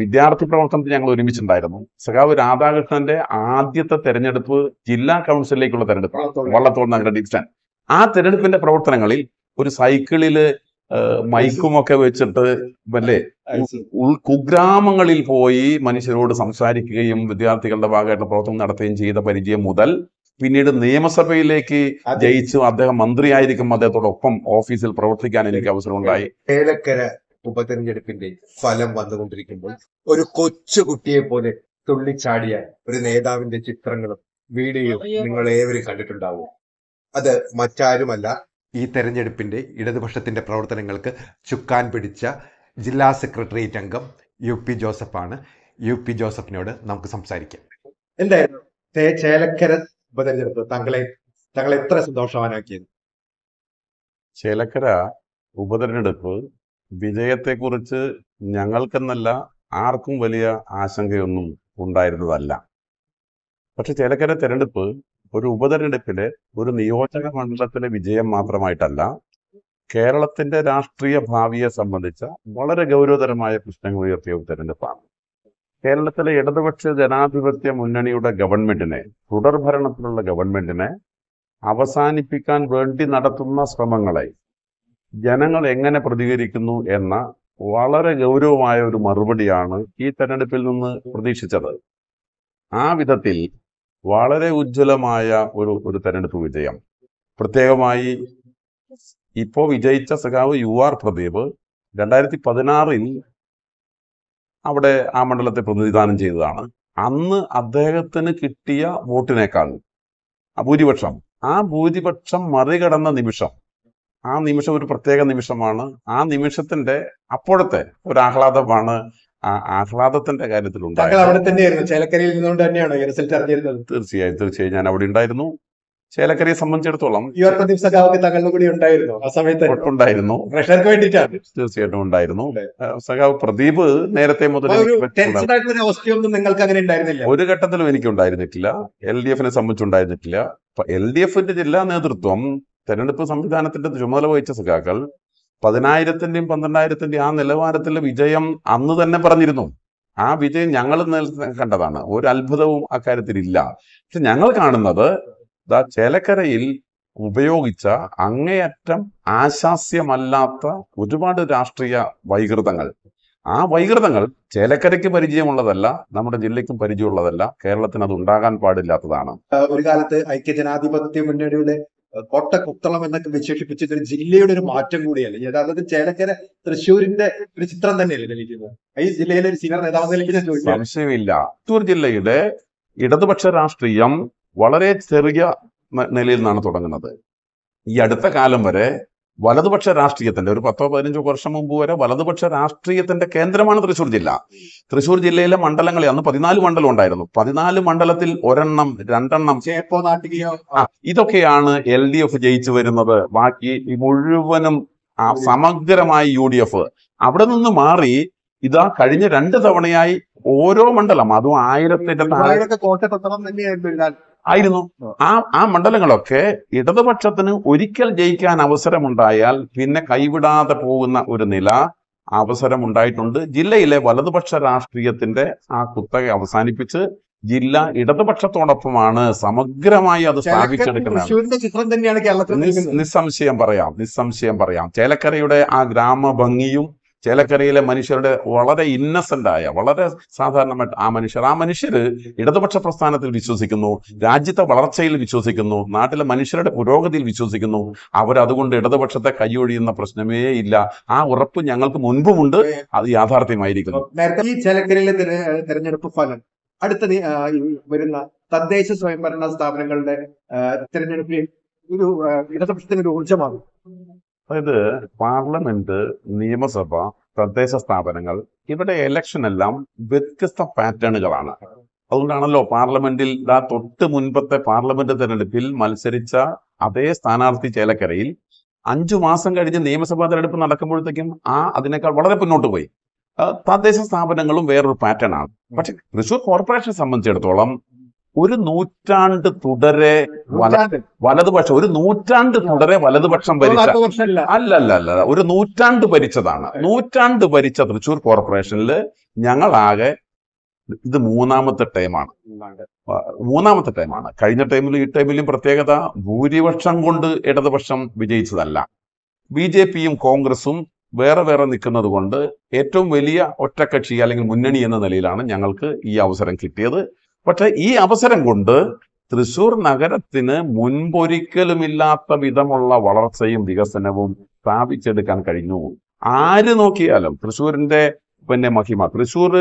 വിദ്യാർത്ഥി പ്രവർത്തനത്തിൽ ഞങ്ങൾ ഒരുമിച്ചുണ്ടായിരുന്നു സഖാവ് രാധാകൃഷ്ണന്റെ ആദ്യത്തെ തെരഞ്ഞെടുപ്പ് ജില്ലാ കൗൺസിലിലേക്കുള്ള തെരഞ്ഞെടുപ്പ് വള്ളത്തോൾ നഗര ഡിവിഷൻ ആ തെരഞ്ഞെടുപ്പിന്റെ പ്രവർത്തനങ്ങളിൽ ഒരു സൈക്കിളില് മൈക്കും ഒക്കെ വെച്ചിട്ട് വല്ലേ കുഗ്രാമങ്ങളിൽ പോയി മനുഷ്യരോട് സംസാരിക്കുകയും വിദ്യാർത്ഥികളുടെ ഭാഗമായിട്ട് പ്രവർത്തനം നടത്തുകയും ചെയ്ത പരിചയം മുതൽ പിന്നീട് നിയമസഭയിലേക്ക് ജയിച്ചു അദ്ദേഹം മന്ത്രിയായിരിക്കും അദ്ദേഹത്തോടൊപ്പം ഓഫീസിൽ പ്രവർത്തിക്കാൻ എനിക്ക് അവസരം ഉണ്ടായി ഉപതെരഞ്ഞെടുപ്പിന്റെ ഫലം വന്നുകൊണ്ടിരിക്കുമ്പോൾ ഒരു കൊച്ചു കുട്ടിയെ പോലെ തുള്ളിച്ചാടിയ ഒരു നേതാവിന്റെ ചിത്രങ്ങളും വീഡിയോയും നിങ്ങൾ ഏവരും കണ്ടിട്ടുണ്ടാവും അത് മറ്റാരുമല്ല ഈ തെരഞ്ഞെടുപ്പിന്റെ ഇടതുപക്ഷത്തിന്റെ പ്രവർത്തനങ്ങൾക്ക് ചുക്കാൻ പിടിച്ച ജില്ലാ സെക്രട്ടേറിയറ്റ് അംഗം യു പി ജോസഫാണ് യു പി ജോസഫിനോട് നമുക്ക് സംസാരിക്കാം എന്തായിരുന്നു ചേലക്കര ഉപതെരഞ്ഞെടുപ്പ് താങ്കളെ തങ്ങളെ എത്ര സന്തോഷവാനാക്കിയത് ചേലക്കര ഉപതെരഞ്ഞെടുപ്പ് വിജയത്തെക്കുറിച്ച് ഞങ്ങൾക്കെന്നല്ല ആർക്കും വലിയ ആശങ്കയൊന്നും ഉണ്ടായിരുന്നതല്ല പക്ഷെ ചിലക്കര തെരഞ്ഞെടുപ്പ് ഒരു ഉപതെരഞ്ഞെടുപ്പിലെ ഒരു നിയോജക മണ്ഡലത്തിലെ വിജയം മാത്രമായിട്ടല്ല കേരളത്തിന്റെ രാഷ്ട്രീയ ഭാവിയെ സംബന്ധിച്ച വളരെ ഗൗരവതരമായ പ്രശ്നങ്ങൾ ഉയർത്തിയ ഒരു തെരഞ്ഞെടുപ്പാണ് കേരളത്തിലെ ഇടതുപക്ഷ ജനാധിപത്യ മുന്നണിയുടെ ഗവൺമെന്റിനെ തുടർഭരണത്തിലുള്ള ഗവൺമെന്റിനെ അവസാനിപ്പിക്കാൻ വേണ്ടി നടത്തുന്ന ശ്രമങ്ങളെ ജനങ്ങൾ എങ്ങനെ പ്രതികരിക്കുന്നു എന്ന വളരെ ഗൗരവമായ ഒരു മറുപടിയാണ് ഈ തെരഞ്ഞെടുപ്പിൽ നിന്ന് പ്രതീക്ഷിച്ചത് ആ വിധത്തിൽ വളരെ ഉജ്ജ്വലമായ ഒരു ഒരു തെരഞ്ഞെടുപ്പ് വിജയം പ്രത്യേകമായി ഇപ്പോൾ വിജയിച്ച സഖാവ് യു ആർ പ്രദീപ് രണ്ടായിരത്തി പതിനാറിൽ അവിടെ ആ മണ്ഡലത്തെ പ്രതിനിധാനം ചെയ്തതാണ് അന്ന് അദ്ദേഹത്തിന് കിട്ടിയ വോട്ടിനേക്കാൾ ഭൂരിപക്ഷം ആ ഭൂരിപക്ഷം മറികടന്ന നിമിഷം ആ നിമിഷം ഒരു പ്രത്യേക നിമിഷമാണ് ആ നിമിഷത്തിന്റെ അപ്പോഴത്തെ ഒരു ആഹ്ലാദമാണ് ആ ആഹ്ലാദത്തിന്റെ കാര്യത്തിൽ അവിടെ ചേലക്കരയിൽ റിസൾട്ട് തീർച്ചയായും തീർച്ചയായും ഞാൻ അവിടെ ഉണ്ടായിരുന്നു ചേലക്കരയെ സംബന്ധിച്ചിടത്തോളം ഉണ്ടായിരുന്നു ആ ഉണ്ടായിരുന്നു തീർച്ചയായിട്ടും ഉണ്ടായിരുന്നു സഖാവ് പ്രദീപ് നേരത്തെ മുതൽ നിങ്ങൾക്ക് അങ്ങനെ ഉണ്ടായിരുന്നില്ല ഒരു ഘട്ടത്തിലും എനിക്ക് ഉണ്ടായിരുന്നിട്ടില്ല എൽ ഡി എഫിനെ സംബന്ധിച്ചുണ്ടായിരുന്നിട്ടില്ല എൽ ഡി എഫിന്റെ ജില്ലാ നേതൃത്വം തെരഞ്ഞെടുപ്പ് സംവിധാനത്തിന്റെ ചുമതല വഹിച്ച സഖാക്കൾ പതിനായിരത്തിന്റെയും പന്ത്രണ്ടായിരത്തിന്റെയും ആ നിലവാരത്തിലെ വിജയം അന്ന് തന്നെ പറഞ്ഞിരുന്നു ആ വിജയം ഞങ്ങൾ കണ്ടതാണ് ഒരു അത്ഭുതവും അക്കാര്യത്തിൽ ഇല്ല പക്ഷെ ഞങ്ങൾ കാണുന്നത് ചേലക്കരയിൽ ഉപയോഗിച്ച അങ്ങേയറ്റം ആശാസ്യമല്ലാത്ത ഒരുപാട് രാഷ്ട്രീയ വൈകൃതങ്ങൾ ആ വൈകൃതങ്ങൾ ചേലക്കരയ്ക്ക് പരിചയമുള്ളതല്ല നമ്മുടെ ജില്ലയ്ക്കും പരിചയമുള്ളതല്ല കേരളത്തിന് അത് ഉണ്ടാകാൻ പാടില്ലാത്തതാണ് ഒരു കാലത്ത് ജനാധിപത്യ മുന്നണിയുടെ കോട്ട കുത്തളം എന്നൊക്കെ വിശേഷിപ്പിച്ച ഒരു ജില്ലയുടെ ഒരു മാറ്റം കൂടിയല്ലേ യഥാർത്ഥത്തിൽ ചേലക്കര തൃശ്ശൂരിന്റെ ഒരു ചിത്രം തന്നെയല്ലേ തെളിയിക്കുന്നത് ഈ ജില്ലയിലെ ഒരു സീനിയർ നേതാവ് സംശയമില്ല തൃശ്ശൂർ ജില്ലയുടെ ഇടതുപക്ഷ രാഷ്ട്രീയം വളരെ ചെറിയ നിലയിൽ നിന്നാണ് തുടങ്ങുന്നത് ഈ അടുത്ത കാലം വരെ വലതുപക്ഷ രാഷ്ട്രീയത്തിന്റെ ഒരു പത്തോ പതിനഞ്ചോ വർഷം മുമ്പ് വരെ വലതുപക്ഷ രാഷ്ട്രീയത്തിന്റെ കേന്ദ്രമാണ് തൃശ്ശൂർ ജില്ല തൃശ്ശൂർ ജില്ലയിലെ മണ്ഡലങ്ങളിൽ അന്ന് പതിനാല് മണ്ഡലം ഉണ്ടായിരുന്നു പതിനാല് മണ്ഡലത്തിൽ ഒരെണ്ണം രണ്ടെണ്ണം ഇതൊക്കെയാണ് എൽ ഡി എഫ് ജയിച്ചു വരുന്നത് ബാക്കി മുഴുവനും സമഗ്രമായി യു ഡി എഫ് അവിടെ നിന്ന് മാറി ഇതാ കഴിഞ്ഞ രണ്ട് തവണയായി ഓരോ മണ്ഡലം അതും ആയിരത്തിന്റെ കോട്ടപത്രം തന്നെയായിരുന്നു ആയിരുന്നു ആ ആ മണ്ഡലങ്ങളൊക്കെ ഇടതുപക്ഷത്തിന് ഒരിക്കൽ ജയിക്കാൻ അവസരമുണ്ടായാൽ പിന്നെ കൈവിടാതെ പോകുന്ന ഒരു നില അവസരമുണ്ടായിട്ടുണ്ട് ജില്ലയിലെ വലതുപക്ഷ രാഷ്ട്രീയത്തിന്റെ ആ കുത്തക അവസാനിപ്പിച്ച് ജില്ല ഇടതുപക്ഷത്തോടൊപ്പമാണ് സമഗ്രമായി അത് സ്ഥാപിച്ചെടുക്കുന്നത് നിസ്സംശയം പറയാം നിസ്സംശയം പറയാം ചേലക്കരയുടെ ആ ഭംഗിയും ചേലക്കരയിലെ മനുഷ്യരുടെ വളരെ ഇന്നസെന്റ് ആയ വളരെ സാധാരണമായിട്ട് ആ മനുഷ്യർ ആ മനുഷ്യർ ഇടതുപക്ഷ പ്രസ്ഥാനത്തിൽ വിശ്വസിക്കുന്നു രാജ്യത്തെ വളർച്ചയിൽ വിശ്വസിക്കുന്നു നാട്ടിലെ മനുഷ്യരുടെ പുരോഗതിയിൽ വിശ്വസിക്കുന്നു അവരതുകൊണ്ട് ഇടതുപക്ഷത്തെ കൈയൊഴിയുന്ന പ്രശ്നമേ ഇല്ല ആ ഉറപ്പ് ഞങ്ങൾക്ക് മുൻപുമുണ്ട് അത് യാഥാർത്ഥ്യമായിരിക്കുന്നു ഈ ചേലക്കരയിലെ തെരഞ്ഞെടുപ്പ് ഫലം അടുത്ത വരുന്ന തദ്ദേശ സ്വയംഭരണ സ്ഥാപനങ്ങളുടെ തെരഞ്ഞെടുപ്പിൽ ഒരു ഇടതുപക്ഷത്തിന് ഒരു ഊർജ്ജമാകും അതായത് പാർലമെന്റ് നിയമസഭ തദ്ദേശ സ്ഥാപനങ്ങൾ ഇവിടെ ഇലക്ഷൻ എല്ലാം വ്യത്യസ്ത പാറ്റേണുകളാണ് അതുകൊണ്ടാണല്ലോ പാർലമെന്റിൽ ആ തൊട്ട് മുൻപത്തെ പാർലമെന്റ് തെരഞ്ഞെടുപ്പിൽ മത്സരിച്ച അതേ സ്ഥാനാർത്ഥി ചേലക്കരയിൽ അഞ്ചു മാസം കഴിഞ്ഞ് നിയമസഭാ തെരഞ്ഞെടുപ്പ് നടക്കുമ്പോഴത്തേക്കും ആ അതിനേക്കാൾ വളരെ മുന്നോട്ട് പോയി തദ്ദേശ സ്ഥാപനങ്ങളും വേറൊരു പാറ്റേൺ ആണ് പക്ഷെ തൃശൂർ കോർപ്പറേഷനെ സംബന്ധിച്ചിടത്തോളം ഒരു നൂറ്റാണ്ട് തുടരെ വലതുപക്ഷം ഒരു നൂറ്റാണ്ട് തുടരെ വലതുപക്ഷം ഭരിച്ച അല്ല അല്ല അല്ല ഒരു നൂറ്റാണ്ട് ഭരിച്ചതാണ് നൂറ്റാണ്ട് ഭരിച്ച തൃശൂർ കോർപ്പറേഷനിൽ ഞങ്ങളാകെ ഇത് മൂന്നാമത്തെ ടൈമാണ് മൂന്നാമത്തെ ടൈമാണ് കഴിഞ്ഞ ടൈമിലും ഈ ടൈമിലും പ്രത്യേകത ഭൂരിപക്ഷം കൊണ്ട് ഇടതുപക്ഷം വിജയിച്ചതല്ല ബി ജെ പിയും കോൺഗ്രസും വേറെ വേറെ നിൽക്കുന്നത് കൊണ്ട് ഏറ്റവും വലിയ ഒറ്റക്കക്ഷി അല്ലെങ്കിൽ മുന്നണി എന്ന നിലയിലാണ് ഞങ്ങൾക്ക് ഈ അവസരം കിട്ടിയത് പക്ഷെ ഈ അവസരം കൊണ്ട് തൃശൂർ നഗരത്തിന് മുൻപൊരിക്കലുമില്ലാത്ത വിധമുള്ള വളർച്ചയും വികസനവും സ്ഥാപിച്ചെടുക്കാൻ കഴിഞ്ഞു ആര് നോക്കിയാലും തൃശ്ശൂരിന്റെ പിന്നെ മഹിമ തൃശ്ശൂർ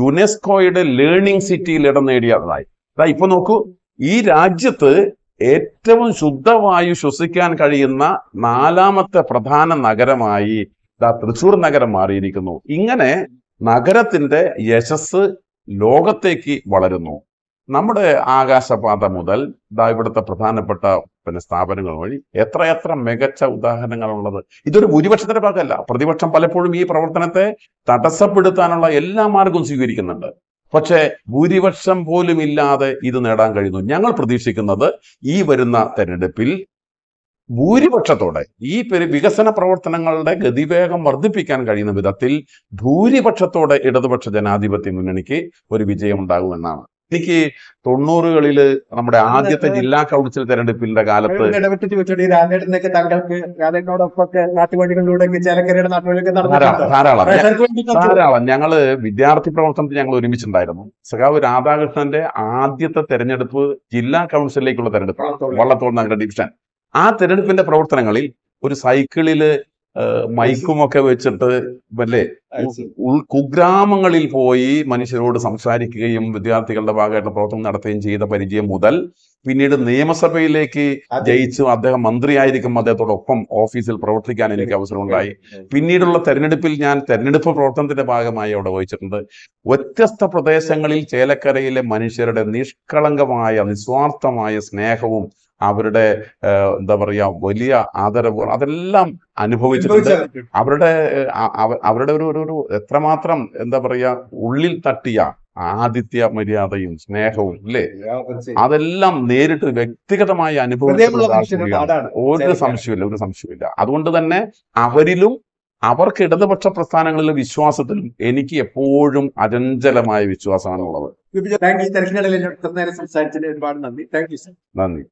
യുനെസ്കോയുടെ ലേണിംഗ് സിറ്റിയിൽ ഇടം നേടിയതായി അതാ ഇപ്പൊ നോക്കൂ ഈ രാജ്യത്ത് ഏറ്റവും ശുദ്ധവായു ശ്വസിക്കാൻ കഴിയുന്ന നാലാമത്തെ പ്രധാന നഗരമായി തൃശ്ശൂർ നഗരം മാറിയിരിക്കുന്നു ഇങ്ങനെ നഗരത്തിന്റെ യശസ് ലോകത്തേക്ക് വളരുന്നു നമ്മുടെ ആകാശപാത മുതൽ ഇതാ ഇവിടുത്തെ പ്രധാനപ്പെട്ട പിന്നെ സ്ഥാപനങ്ങൾ വഴി എത്രയെത്ര മികച്ച ഉദാഹരണങ്ങളുള്ളത് ഇതൊരു ഭൂരിപക്ഷത്തിന്റെ ഭാഗമല്ല പ്രതിപക്ഷം പലപ്പോഴും ഈ പ്രവർത്തനത്തെ തടസ്സപ്പെടുത്താനുള്ള എല്ലാ മാർഗവും സ്വീകരിക്കുന്നുണ്ട് പക്ഷേ ഭൂരിപക്ഷം പോലും ഇല്ലാതെ ഇത് നേടാൻ കഴിയുന്നു ഞങ്ങൾ പ്രതീക്ഷിക്കുന്നത് ഈ വരുന്ന തെരഞ്ഞെടുപ്പിൽ ഭൂരിപക്ഷത്തോടെ ഈ പെരു വികസന പ്രവർത്തനങ്ങളുടെ ഗതിവേഗം വർദ്ധിപ്പിക്കാൻ കഴിയുന്ന വിധത്തിൽ ഭൂരിപക്ഷത്തോടെ ഇടതുപക്ഷ ജനാധിപത്യ മുന്നണിക്ക് ഒരു വിജയം ഉണ്ടാകുമെന്നാണ് എനിക്ക് തൊണ്ണൂറുകളില് നമ്മുടെ ആദ്യത്തെ ജില്ലാ കൗൺസിൽ തെരഞ്ഞെടുപ്പിന്റെ കാലത്ത് ധാരാളം ഞങ്ങള് വിദ്യാർത്ഥി പ്രവർത്തനത്തിൽ ഞങ്ങൾ ഒരുമിച്ചുണ്ടായിരുന്നു സഖാവ് രാധാകൃഷ്ണന്റെ ആദ്യത്തെ തെരഞ്ഞെടുപ്പ് ജില്ലാ കൗൺസിലിലേക്കുള്ള തെരഞ്ഞെടുപ്പാണ് വള്ളത്തോൾ നഗര ഡിവിഷൻ ആ തെരഞ്ഞെടുപ്പിന്റെ പ്രവർത്തനങ്ങളിൽ ഒരു സൈക്കിളില് ഒക്കെ വെച്ചിട്ട് അല്ലേ കുഗ്രാമങ്ങളിൽ പോയി മനുഷ്യരോട് സംസാരിക്കുകയും വിദ്യാർത്ഥികളുടെ ഭാഗമായിട്ടുള്ള പ്രവർത്തനം നടത്തുകയും ചെയ്ത പരിചയം മുതൽ പിന്നീട് നിയമസഭയിലേക്ക് ജയിച്ചു അദ്ദേഹം മന്ത്രിയായിരിക്കും അദ്ദേഹത്തോടൊപ്പം ഓഫീസിൽ പ്രവർത്തിക്കാൻ എനിക്ക് അവസരമുണ്ടായി പിന്നീടുള്ള തെരഞ്ഞെടുപ്പിൽ ഞാൻ തെരഞ്ഞെടുപ്പ് പ്രവർത്തനത്തിന്റെ ഭാഗമായി അവിടെ വഹിച്ചിട്ടുണ്ട് വ്യത്യസ്ത പ്രദേശങ്ങളിൽ ചേലക്കരയിലെ മനുഷ്യരുടെ നിഷ്കളങ്കമായ നിസ്വാർത്ഥമായ സ്നേഹവും അവരുടെ എന്താ പറയാ വലിയ ആദരവ് അതെല്ലാം അനുഭവിച്ചിട്ടുണ്ട് അവരുടെ അവരുടെ ഒരു ഒരു എത്രമാത്രം എന്താ പറയാ ഉള്ളിൽ തട്ടിയ ആദിത്യ മര്യാദയും സ്നേഹവും അല്ലേ അതെല്ലാം നേരിട്ട് വ്യക്തിഗതമായ അനുഭവം ഒരു സംശയമില്ല ഒരു സംശയമില്ല അതുകൊണ്ട് തന്നെ അവരിലും അവർക്ക് ഇടതുപക്ഷ പ്രസ്ഥാനങ്ങളിലെ വിശ്വാസത്തിലും എനിക്ക് എപ്പോഴും നന്ദി താങ്ക് ഉള്ളത് നന്ദി